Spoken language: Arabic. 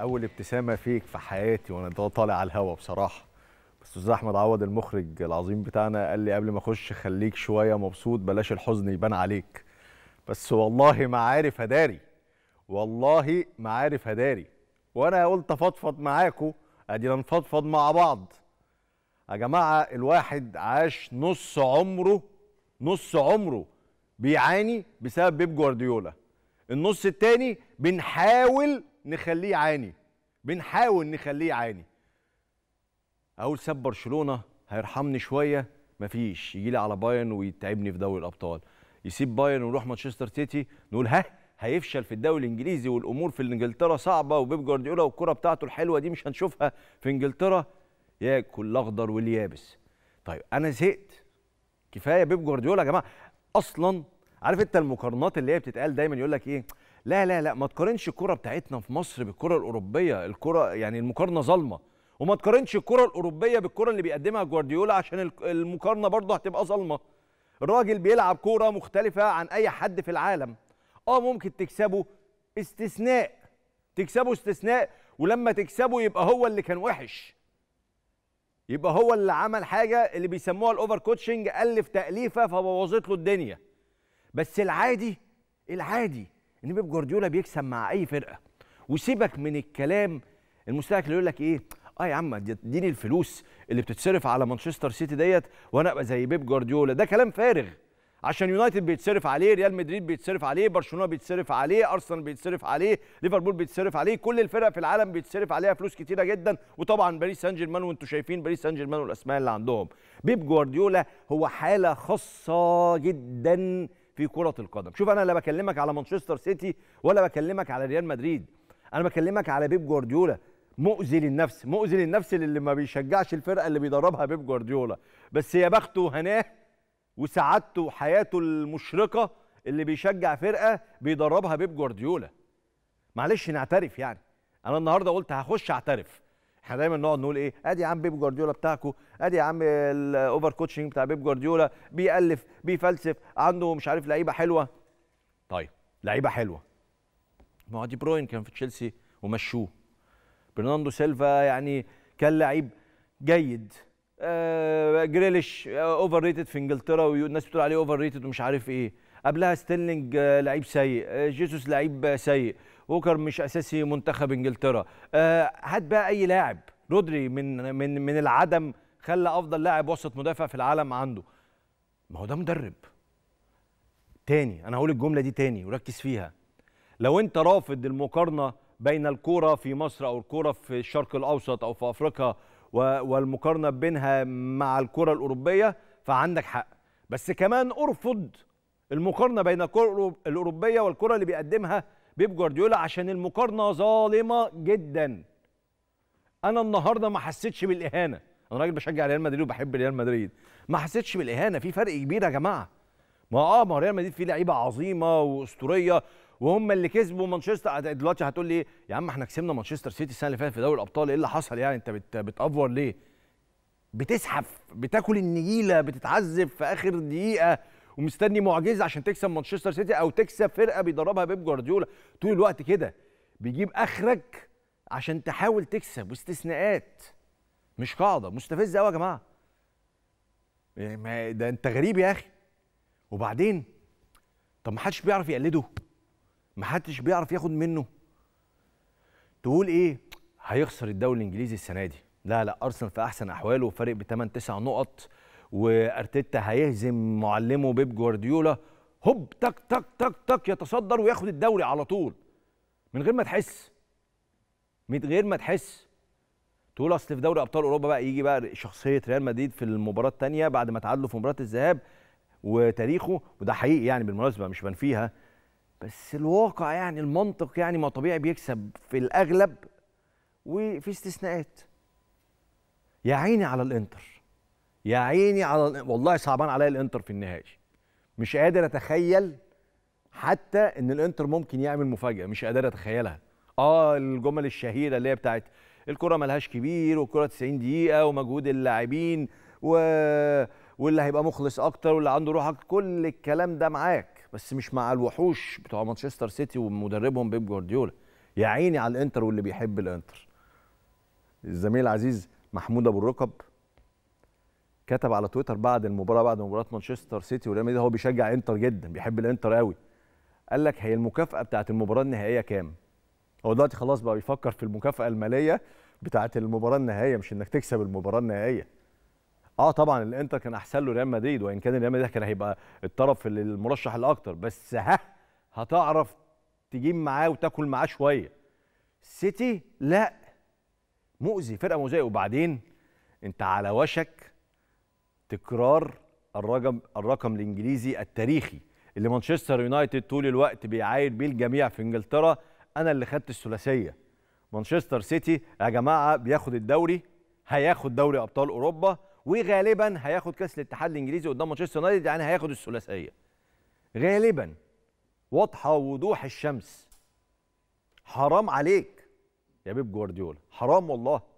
اول ابتسامه فيك في حياتي وانا طالع على الهوا بصراحه استاذ احمد عوض المخرج العظيم بتاعنا قال لي قبل ما اخش خليك شويه مبسوط بلاش الحزن يبان عليك بس والله ما عارف اداري والله ما عارف اداري وانا قلت افضفض معاكم ادينا نفضفض مع بعض يا جماعه الواحد عاش نص عمره نص عمره بيعاني بسبب بيب جوارديولا النص التاني بنحاول نخليه يعاني بنحاول نخليه يعاني اقول ساب برشلونه هيرحمني شويه مفيش يجي لي على بايرن ويتعبني في دوري الابطال يسيب بايرن ويروح مانشستر سيتي نقول ها هيفشل في الدوري الانجليزي والامور في انجلترا صعبه وبيب جوارديولا والكره بتاعته الحلوه دي مش هنشوفها في انجلترا ياكل الاخضر واليابس طيب انا زهقت كفايه بيب جوارديولا يا جماعه اصلا عارف انت المقارنات اللي هي بتتقال دايما يقول لك ايه لا لا لا ما تقارنش الكره بتاعتنا في مصر بالكره الاوروبيه الكره يعني المقارنه ظالمه وما تقارنش الكره الاوروبيه بالكره اللي بيقدمها جوارديولا عشان المقارنه برضه هتبقى ظالمه الراجل بيلعب كوره مختلفه عن اي حد في العالم اه ممكن تكسبه استثناء تكسبه استثناء ولما تكسبه يبقى هو اللي كان وحش يبقى هو اللي عمل حاجه اللي بيسموها الاوفر كوتشنج الف تاليفه فبوظت له الدنيا بس العادي العادي ان بيب جوارديولا بيكسب مع اي فرقه وسيبك من الكلام المستهلك اللي يقول لك ايه اه يا عم اديني الفلوس اللي بتتصرف على مانشستر سيتي ديت وانا ابقى زي بيب جوارديولا ده كلام فارغ عشان يونايتد بيتصرف عليه ريال مدريد بيتصرف عليه برشلونه بيتصرف عليه ارسنال بيتصرف عليه ليفربول بيتصرف عليه كل الفرق في العالم بيتصرف عليها فلوس كتيره جدا وطبعا باريس سان جيرمان وانتم شايفين باريس سان جيرمان والاسماء اللي عندهم بيب جوارديولا هو حاله خاصه جدا في كرة القدم شوف أنا لا بكلمك على مانشستر سيتي ولا بكلمك على ريال مدريد أنا بكلمك على بيب جوارديولا مؤذي للنفس مؤذي للنفس اللي ما بيشجعش الفرقة اللي بيدربها بيب جوارديولا بس يا بخته وهناه وسعادته وحياته المشرقة اللي بيشجع فرقة بيدربها بيب جوارديولا معلش نعترف يعني أنا النهاردة قلت هخش أعترف احنا دايما نقعد نقول ايه ادي يا عم بيب جوارديولا بتاعكو ادي يا عم الاوفر كوتشنج بتاع بيب جوارديولا بيألف بيفلسف عنده مش عارف لعيبه حلوه طيب لعيبه حلوه ما هو دي بروين كان في تشيلسي ومشوه برناندو سيلفا يعني كان لعيب جيد آه جريليش آه اوفر ريتد في انجلترا والناس بتقول عليه اوفر ريتد ومش عارف ايه قبلها ستيرلينج آه لعيب سيء آه جيسوس لعيب سيء ووكر مش اساسي منتخب انجلترا آه، هات بقى اي لاعب رودري من من من العدم خلى افضل لاعب وسط مدافع في العالم عنده ما هو ده مدرب تاني انا هقول الجمله دي تاني وركز فيها لو انت رافض المقارنه بين الكوره في مصر او الكوره في الشرق الاوسط او في افريقيا والمقارنه بينها مع الكره الاوروبيه فعندك حق بس كمان ارفض المقارنه بين الكره الاوروبيه والكره اللي بيقدمها بيب جوارديولا عشان المقارنه ظالمه جدا انا النهارده ما حسيتش بالاهانه انا راجل بشجع ريال مدريد وبحب ريال مدريد ما حسيتش بالاهانه في فرق كبير يا جماعه ما اه ما ريال مدريد فيه لعيبه عظيمه واسطوريه وهم اللي كسبوا مانشستر دلوقتي هتقول لي يا عم احنا كسبنا مانشستر سيتي السنه اللي فاتت في دوري الابطال ايه اللي حصل يعني انت بت... بتافور ليه بتزحف بتاكل النجيله بتتعذب في اخر دقيقه ومستني معجزه عشان تكسب مانشستر سيتي او تكسب فرقه بيدربها بيب جوارديولا طول الوقت كده بيجيب اخرك عشان تحاول تكسب واستثناءات مش قاعده مستفزه قوي يا جماعه يعني ده انت غريب يا اخي وبعدين طب ما حدش بيعرف يقلده ما حدش بيعرف ياخد منه تقول ايه هيخسر الدوري الانجليزي السنه دي لا لا ارسنال في احسن احواله وفارق بثمان تسع نقط وارتيتا هيهزم معلمه بيب جوارديولا هوب تك تك تك تك يتصدر وياخد الدوري على طول من غير ما تحس من غير ما تحس تقول اصل في دوري ابطال اوروبا بقى يجي بقى شخصيه ريال مدريد في المباراه الثانيه بعد ما تعادلوا في مباراه الذهاب وتاريخه وده حقيقي يعني بالمناسبه مش بنفيها بس الواقع يعني المنطق يعني ما طبيعي بيكسب في الاغلب وفي استثناءات يا عيني على الانتر يا عيني على والله صعبان عليا الانتر في النهائي مش قادر اتخيل حتى ان الانتر ممكن يعمل مفاجاه مش قادر اتخيلها اه الجمل الشهيره اللي هي بتاعت الكره ملهاش كبير والكره 90 دقيقه ومجهود اللاعبين و... واللي هيبقى مخلص اكتر واللي عنده روح أكتر. كل الكلام ده معاك بس مش مع الوحوش بتوع مانشستر سيتي ومدربهم بيب جوارديولا يا عيني على الانتر واللي بيحب الانتر الزميل العزيز محمود ابو الركب كتب على تويتر بعد المباراه بعد مباراه مانشستر سيتي وريال مدريد هو بيشجع انتر جدا بيحب الانتر قوي قال لك هي المكافاه بتاعه المباراه النهائيه كام هو دلوقتي خلاص بقى بيفكر في المكافاه الماليه بتاعه المباراه النهائيه مش انك تكسب المباراه النهائيه اه طبعا الانتر كان احسن له ريال مدريد وان كان ريال مدريد كان هيبقى الطرف المرشح الاكتر بس ها هتعرف تجيب معاه وتاكل معاه شويه سيتي لا مؤذي فرقه مؤذيه وبعدين انت على وشك تكرار الرقم الرقم الانجليزي التاريخي اللي مانشستر يونايتد طول الوقت بيعاير بيه الجميع في انجلترا انا اللي خدت الثلاثيه مانشستر سيتي يا جماعه بياخد الدوري هياخد دوري ابطال اوروبا وغالبا هياخد كاس الاتحاد الانجليزي قدام مانشستر يونايتد يعني هياخد الثلاثيه غالبا واضحه وضوح الشمس حرام عليك يا بيب جوارديولا حرام والله